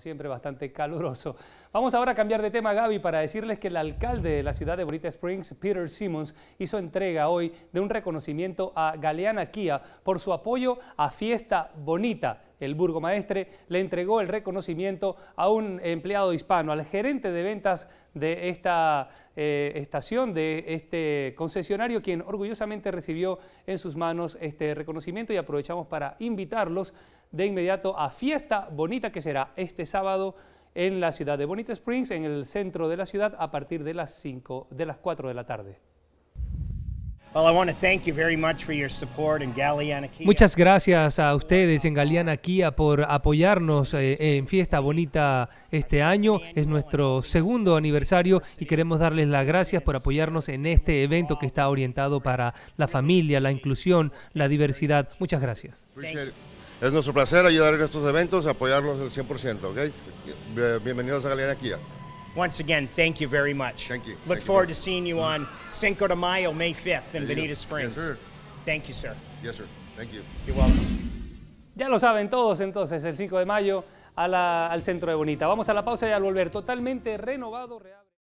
siempre, bastante caluroso. Vamos ahora a cambiar de tema, Gaby, para decirles que el alcalde de la ciudad de Bonita Springs, Peter Simmons, hizo entrega hoy de un reconocimiento a Galeana Kia por su apoyo a Fiesta Bonita el burgomaestre, le entregó el reconocimiento a un empleado hispano, al gerente de ventas de esta eh, estación, de este concesionario, quien orgullosamente recibió en sus manos este reconocimiento y aprovechamos para invitarlos de inmediato a Fiesta Bonita, que será este sábado en la ciudad de Bonita Springs, en el centro de la ciudad, a partir de las, 5, de las 4 de la tarde. Muchas gracias a ustedes en Galeana Kia por apoyarnos eh, en Fiesta Bonita este año. Es nuestro segundo aniversario y queremos darles las gracias por apoyarnos en este evento que está orientado para la familia, la inclusión, la diversidad. Muchas gracias. Es nuestro placer ayudar en estos eventos, apoyarlos al 100%. Bienvenidos a Galeana Kia once again, thank you very much. Thank you. Look forward to seeing you on Cinco de Mayo, May 5th in Benita Springs. Yes, sir. Thank you, sir. Yes, sir. Thank you. You're welcome. Ya lo saben todos entonces, el 5 de mayo a la, al centro de Bonita. Vamos a la pausa y al volver totalmente renovado.